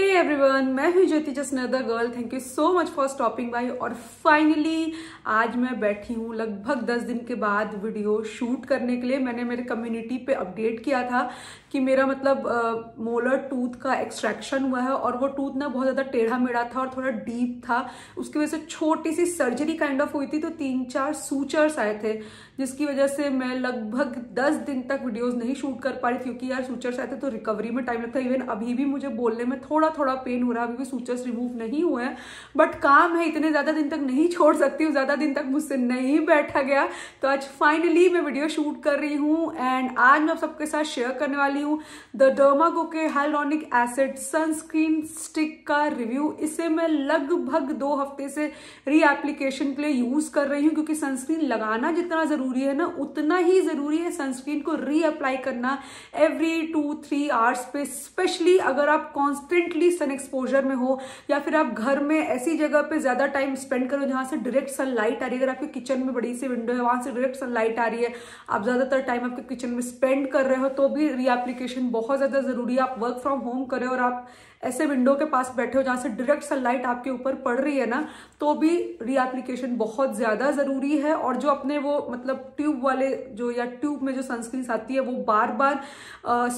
Hey, everyone मैं हूँ Jyoti just another girl thank you so much for stopping by और finally आज मैं बैठी हूँ लगभग दस दिन के बाद वीडियो शूट करने के लिए मैंने मेरे कम्युनिटी पे अपडेट किया था कि मेरा मतलब मोलर टूथ का एक्सट्रैक्शन हुआ है और वो टूथ ना बहुत ज़्यादा टेढ़ा मेढ़ा था और थोड़ा डीप था उसकी वजह से छोटी सी सर्जरी काइंड ऑफ हुई थी तो तीन चार सूचर्स आए थे जिसकी वजह से मैं लगभग दस दिन तक वीडियोज़ नहीं शूट कर पा रही क्योंकि यार सूचर्स आए थे तो रिकवरी में टाइम लगता है इवन अभी भी मुझे बोलने में थोड़ा थोड़ा थोड़ा पेन हो रहा है अभी भी सूचर्स रिमूव नहीं हुए हैं बट काम है इतने ज़्यादा दिन तक नहीं छोड़ सकती हूँ ज़्यादा दिन तक मुझसे नहीं बैठा गया तो आज फाइनली मैं वीडियो शूट कर रही हूँ एंड आज मैं आप सबके साथ शेयर करने वाली हूँ द डर्मागो के हाइलोनिक एसिड सनस्क्रीन स्टिक का रिव्यू इसे मैं लगभग दो हफ्ते से रीएप्लीकेशन के लिए यूज़ कर रही हूँ क्योंकि सनस्क्रीन लगाना जितना ज़रूरी है ना उतना ही ज़रूरी है सनस्क्रीन को रीअप्लाई करना एवरी टू थ्री आवर्स पे स्पेशली अगर आप कॉन्स्टेंटली डायरेक्टली सन एक्सपोजर में हो या फिर आप घर में ऐसी जगह पे ज्यादा टाइम स्पेंड करो जहां से डायरेक्ट सनलाइट आ रही है अगर आपके किचन में बड़ी सी विंडो है वहां से डायरेक्ट सनलाइट आ रही है आप ज्यादातर टाइम आपके किचन में स्पेंड कर रहे हो तो भी रीएप्लीकेशन बहुत ज्यादा जरूरी है आप वर्क फ्रॉम होम करें और आप ऐसे विंडो के पास बैठे हो जहाँ से डायरेक्ट सनलाइट आपके ऊपर पड़ रही है ना तो भी रीएप्लीकेशन बहुत ज़्यादा ज़रूरी है और जो अपने वो मतलब ट्यूब वाले जो या ट्यूब में जो सनस्क्रीन आती है वो बार बार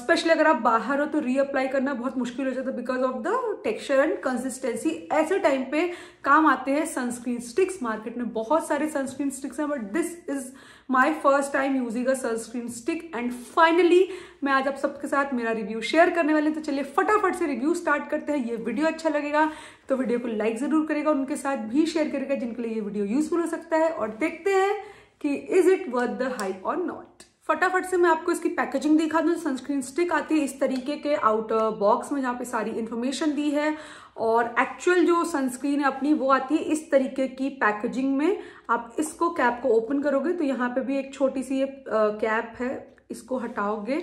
स्पेशली अगर आप बाहर हो तो रीअप्लाई करना बहुत मुश्किल हो जाता है because of the texture and consistency ऐसे टाइम पे काम आते हैं सनस्क्रीन स्टिक्स मार्केट में बहुत सारे सनस्क्रीन स्टिक्स हैं but this is my first time using a sunscreen stick and finally मैं आज आप सबके साथ मेरा रिव्यू शेयर करने वाले हैं तो चलिए फटाफट से रिव्यू स्टार्ट करते हैं ये वीडियो अच्छा लगेगा तो वीडियो को लाइक ज़रूर करेगा उनके साथ भी शेयर करेगा जिनके लिए ये वीडियो यूजफुल हो सकता है और देखते हैं कि is it worth the hype और नॉट फटाफट से मैं आपको इसकी पैकेजिंग दिखा दूँ सनस्क्रीन स्टिक आती है इस तरीके के आउटर बॉक्स में जहाँ पे सारी इन्फॉर्मेशन दी है और एक्चुअल जो सनस्क्रीन है अपनी वो आती है इस तरीके की पैकेजिंग में आप इसको कैप को ओपन करोगे तो यहाँ पे भी एक छोटी सी ये कैप है इसको हटाओगे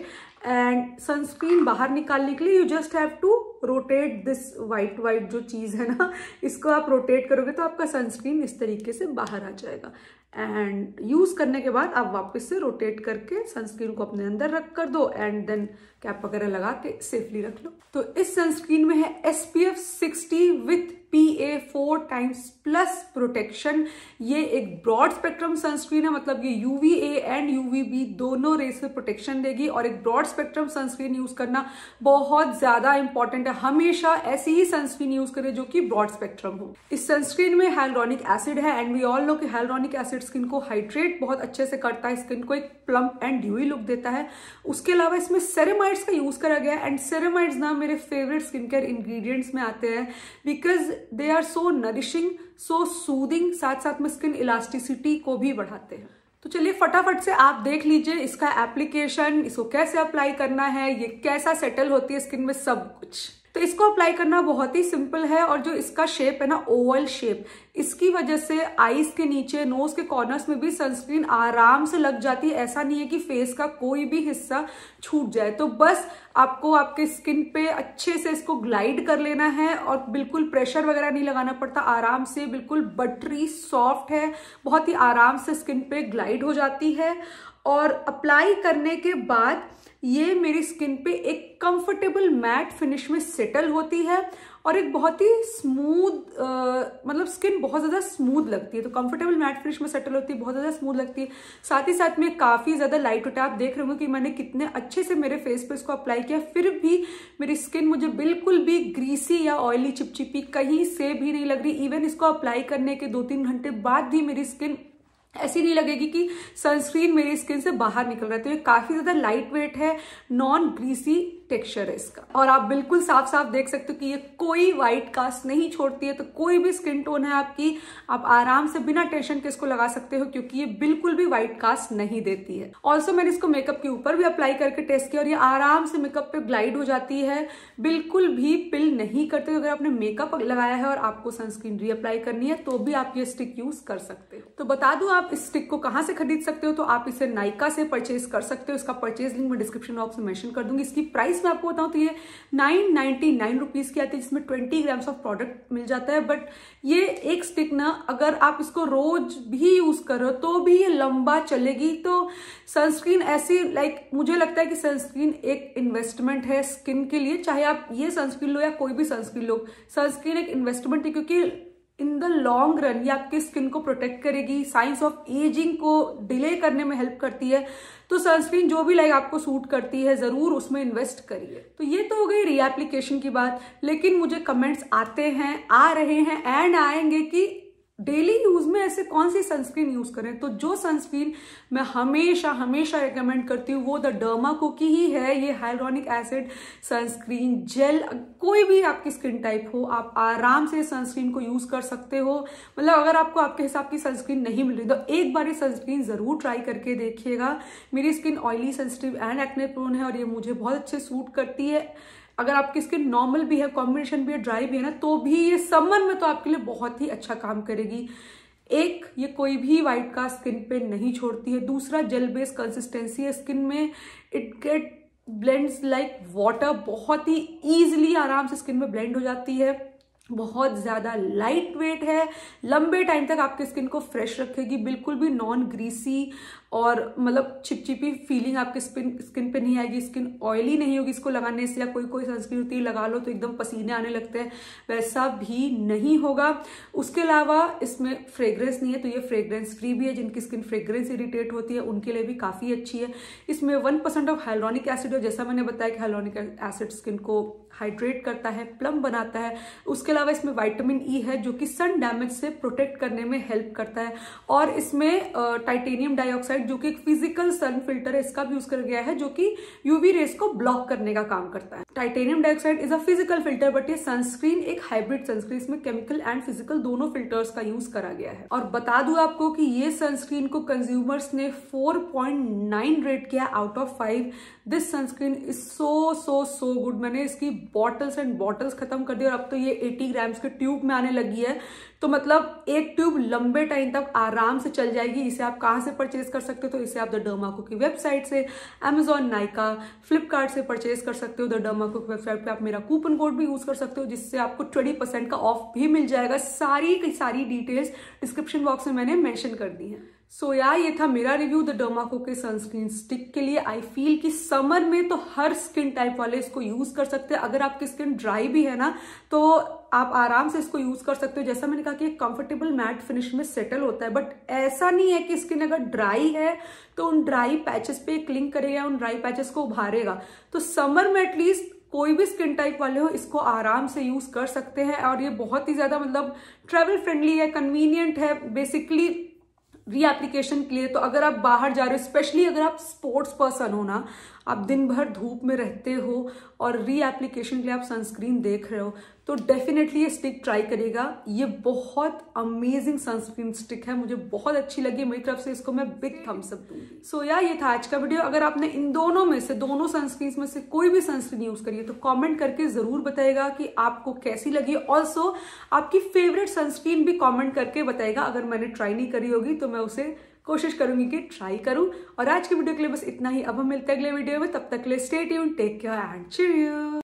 एंड सनस्क्रीन बाहर निकालने के लिए you just have to rotate this white white जो चीज़ है ना इसको आप रोटेट करोगे तो आपका सनस्क्रीन इस तरीके से बाहर आ जाएगा एंड यूज़ करने के बाद आप वापस से रोटेट करके सनस्क्रीन को अपने अंदर रख कर दो एंड देन कैप वगैरह लगा के सेफली रख लो तो इस सनस्क्रीन में है S P F sixty with P A four times plus protection ये एक ब्रॉड स्पेक्ट्रम सनस्क्रीन है मतलब ये A and U V B दोनों रेस में प्रोटेक्शन देगी और एक ब्रॉड स्पेक्ट्रम सनस्क्रीन यूज करना बहुत ज्यादा इंपॉर्टेंट है हमेशा ऐसी ही सनस्क्रीन यूज करें जो कि ब्रॉड स्पेक्ट्रम हो इस सनस्क्रीन में हेलरॉनिक एसिड है एंड वी ऑल नो कि हेलरॉनिक एसिड स्किन को हाइड्रेट बहुत अच्छे से करता है स्किन को एक प्लम्प एंड ड्यूई लुक देता है उसके अलावा इसमें सेरेमाइड्स का यूज करा गया एंड सेरेमाइड्स ना मेरे फेवरेट स्किन केयर इंग्रेडिएंट्स में आते हैं because they are so nourishing so soothing साथ साथ में स्किन इलास्टिसिटी को भी बढ़ाते हैं तो चलिए फटाफट से आप देख लीजिए इसका एप्लीकेशन इसको कैसे अप्लाई करना है ये कैसा सेटल होती है स्किन में सब कुछ तो इसको अप्लाई करना बहुत ही सिंपल है और जो इसका शेप है ना ओवल शेप इसकी वजह से आईज के नीचे नोज के कॉर्नर्स में भी सनस्क्रीन आराम से लग जाती है ऐसा नहीं है कि फेस का कोई भी हिस्सा छूट जाए तो बस आपको आपके स्किन पे अच्छे से इसको ग्लाइड कर लेना है और बिल्कुल प्रेशर वगैरह नहीं लगाना पड़ता आराम से बिल्कुल बटरी सॉफ्ट है बहुत ही आराम से स्किन पे ग्लाइड हो जाती है और अप्लाई करने के बाद ये मेरी स्किन पे एक कंफर्टेबल मैट फिनिश में सेटल होती है और एक बहुत ही स्मूथ मतलब स्किन बहुत ज़्यादा स्मूथ लगती है तो कंफर्टेबल मैट फिनिश में सेटल होती है बहुत ज़्यादा स्मूथ लगती है साथ ही साथ में काफ़ी ज़्यादा लाइट उठा आप देख रहे होंगे कि मैंने कितने अच्छे से मेरे फेस पे इसको अप्लाई किया फिर भी मेरी स्किन मुझे बिल्कुल भी ग्रीसी या ऑयली चिपचिपी कहीं से भी नहीं लग रही इवन इसको अप्लाई करने के दो तीन घंटे बाद भी मेरी स्किन ऐसी नहीं लगेगी कि सनस्क्रीन मेरी स्किन से बाहर निकल रहा है तो ये काफ़ी ज़्यादा लाइट वेट है नॉन ग्रीसी टेक्सचर है इसका और आप बिल्कुल साफ साफ देख सकते हो कि ये कोई व्हाइट कास्ट नहीं छोड़ती है तो कोई भी स्किन टोन है आपकी आप आराम से बिना टेंशन के इसको लगा सकते हो क्योंकि ये बिल्कुल भी व्हाइट कास्ट नहीं देती है ऑल्सो मैंने इसको मेकअप के ऊपर भी अप्लाई करके टेस्ट किया और ये आराम से मेकअप पे ग्लाइड हो जाती है बिल्कुल भी पिल नहीं करते अगर आपने मेकअप लगाया है और आपको सनस्क्रीन रीअप्लाई करनी है तो भी आप ये स्टिक यूज कर सकते हो तो बता दू आप इस स्टिक को कहां से खरीद सकते हो तो आप इसे नाइका से परचेज कर सकते हो इसका परचेज लिंक मैं डिस्क्रिप्शन बॉक्स में मैंशन कर दूंगी इसकी प्राइस प्राइस मैं आपको बताऊँ तो ये नाइन नाइन्टी नाइन रुपीज़ की आती है जिसमें ट्वेंटी ग्राम्स ऑफ प्रोडक्ट मिल जाता है बट ये एक स्टिक ना अगर आप इसको रोज भी यूज़ करो तो भी ये लंबा चलेगी तो सनस्क्रीन ऐसी लाइक मुझे लगता है कि सनस्क्रीन एक इन्वेस्टमेंट है स्किन के लिए चाहे आप ये सनस्क्रीन लो या कोई भी सनस्क्रीन लो सनस्क्रीन एक इन्वेस्टमेंट है क्योंकि इन द लॉन्ग रन ये आपकी स्किन को प्रोटेक्ट करेगी साइंस ऑफ एजिंग को डिले करने में हेल्प करती है तो सनस्क्रीन जो भी लाइक आपको सूट करती है ज़रूर उसमें इन्वेस्ट करिए तो ये तो हो गई रीएप्लीकेशन की बात लेकिन मुझे कमेंट्स आते हैं आ रहे हैं एंड आएंगे कि डेली यूज में ऐसे कौन सी सनस्क्रीन यूज करें तो जो सनस्क्रीन मैं हमेशा हमेशा रिकमेंड करती हूँ वो द डर्मा कोकी ही है ये हाइड्रोनिक एसिड सनस्क्रीन जेल कोई भी आपकी स्किन टाइप हो आप आराम से सनस्क्रीन को यूज कर सकते हो मतलब अगर आपको आपके हिसाब की सनस्क्रीन नहीं मिल रही तो एक बार ये सनस्क्रीन जरूर ट्राई करके देखिएगा मेरी skin oily sensitive and acne prone है और ये मुझे बहुत अच्छे सूट करती है अगर आपकी स्किन नॉर्मल भी है कॉम्बिनेशन भी है ड्राई भी है ना तो भी ये समर में तो आपके लिए बहुत ही अच्छा काम करेगी एक ये कोई भी वाइट का स्किन पे नहीं छोड़ती है दूसरा जेल बेस्ड कंसिस्टेंसी है स्किन में it get blends like water बहुत ही ईजिली आराम से स्किन में ब्लेंड हो जाती है बहुत ज़्यादा लाइट वेट है लंबे टाइम तक आपकी स्किन को फ्रेश रखेगी बिल्कुल भी नॉन ग्रीसी और मतलब चिपचिपी फीलिंग आपके स्किन स्किन पे नहीं आएगी स्किन ऑयली नहीं होगी इसको लगाने से या कोई कोई सनस्क्रीन होती है लगा लो तो एकदम पसीने आने लगते हैं वैसा भी नहीं होगा उसके अलावा इसमें फ्रेग्रेंस नहीं है तो ये फ्रेग्रेंस फ्री भी है जिनकी स्किन फ्रेग्रेंस इरिटेट होती है उनके लिए भी काफ़ी अच्छी है इसमें one percent of hyaluronic acid और जैसा मैंने बताया कि हाइलोनिक एसिड स्किन को हाइड्रेट करता है प्लम बनाता है उसके अलावा इसमें विटामिन ई e है जो कि सन डैमेज से प्रोटेक्ट करने में हेल्प करता है और इसमें टाइटेनियम डाइऑक्साइड जो कि एक फिजिकल सन फिल्टर है इसका भी यूज कर गया है जो कि यूवी रेस को ब्लॉक करने का काम करता है titanium dioxide is a physical filter but ये सनस्क्रीन एक हाइब्रिड सनस्क्रीन इसमें केमिकल एंड फिजिकल दोनों फिल्टर्स का यूज करा गया है और बता दू आपको कि ये सनस्क्रीन को कंज्यूमर्स ने 4.9 रेट किया out of 5 this sunscreen is so so so good मैंने इसकी बॉटल्स एंड बॉटल्स खत्म कर दी और अब तो ये ग्राम्स के ट्यूब में आने लगी है तो मतलब एक ट्यूब लंबे टाइम तक आराम से चल जाएगी इसे आप कहाँ से परचेज कर सकते हो तो इसे आप द डर्माको की वेबसाइट से अमेजोन नाइका फ्लिपकार्ट से परचेज कर सकते हो द डर्माको की वेबसाइट पे आप मेरा कूपन कोड भी यूज कर सकते हो जिससे आपको ट्वेंटी परसेंट का ऑफ भी मिल जाएगा सारी की सारी डिटेल्स डिस्क्रिप्शन बॉक्स में मैंने मैंशन कर दी है सो so, यार ये था मेरा रिव्यू द डोमाको के सनस्क्रीन स्टिक के लिए आई फील कि समर में तो हर स्किन टाइप वाले इसको यूज कर सकते हैं अगर आपकी स्किन ड्राई भी है ना तो आप आराम से इसको यूज कर सकते हो जैसा मैंने कहा कि कंफर्टेबल मैट फिनिश में सेटल होता है बट ऐसा नहीं है कि स्किन अगर ड्राई है तो उन ड्राई पैचेस पे क्लिंग करेगा उन ड्राई पैचेस को उभारेगा तो समर में एटलीस्ट कोई भी स्किन टाइप वाले हो इसको आराम से यूज कर सकते हैं और ये बहुत ही ज्यादा मतलब ट्रेवल फ्रेंडली है कन्वीनियंट है बेसिकली एप्लीकेशन के लिए तो अगर आप बाहर जा रहे हो स्पेशली अगर आप स्पोर्ट्स पर्सन हो ना आप दिन भर धूप में रहते हो और रीएप्लीकेशन के लिए आप सनस्क्रीन देख रहे हो तो डेफिनेटली ये स्टिक ट्राई करेगा ये बहुत अमेजिंग सनस्क्रीन स्टिक है मुझे बहुत अच्छी लगी मेरी तरफ से इसको मैं बिग अप दूँ सो या ये था आज का वीडियो अगर आपने इन दोनों में से दोनों सनस्क्रीन में से कोई भी सनस्क्रीन यूज करिए तो कॉमेंट करके जरूर बताएगा कि आपको कैसी लगी ऑल्सो आपकी फेवरेट सनस्क्रीन भी कॉमेंट करके बताएगा अगर मैंने ट्राई नहीं करी होगी तो मैं उसे कोशिश करूंगी कि ट्राई करूँ और आज के वीडियो के लिए बस इतना ही अब हम मिलते हैं अगले वीडियो में तब तक के लिए stay tune take care and chair